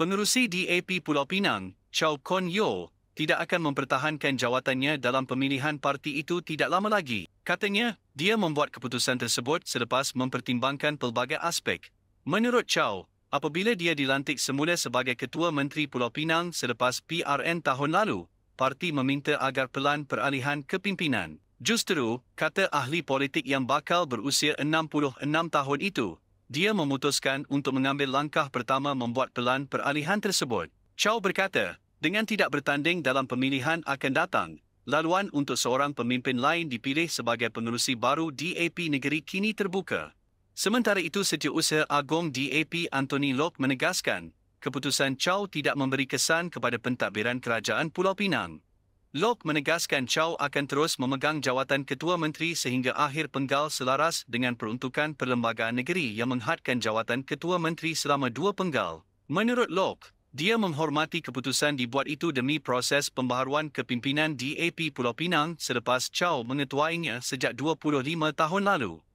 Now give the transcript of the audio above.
Pengerusi DAP Pulau Pinang, Chow Kon Yeo, tidak akan mempertahankan jawatannya dalam pemilihan parti itu tidak lama lagi. Katanya, dia membuat keputusan tersebut selepas mempertimbangkan pelbagai aspek. Menurut Chow, apabila dia dilantik semula sebagai Ketua Menteri Pulau Pinang selepas PRN tahun lalu, parti meminta agar pelan peralihan kepimpinan. Justeru, kata ahli politik yang bakal berusia 66 tahun itu, dia memutuskan untuk mengambil langkah pertama membuat pelan peralihan tersebut. Chow berkata, dengan tidak bertanding dalam pemilihan akan datang, laluan untuk seorang pemimpin lain dipilih sebagai pengurusi baru DAP negeri kini terbuka. Sementara itu Setiausaha agung DAP Anthony Lok menegaskan, keputusan Chow tidak memberi kesan kepada pentadbiran kerajaan Pulau Pinang. Lok menegaskan Chow akan terus memegang jawatan Ketua Menteri sehingga akhir penggal selaras dengan peruntukan Perlembagaan Negeri yang menghadkan jawatan Ketua Menteri selama dua penggal. Menurut Lok, dia menghormati keputusan dibuat itu demi proses pembaharuan kepimpinan DAP Pulau Pinang selepas Chow mengetuainya sejak 25 tahun lalu.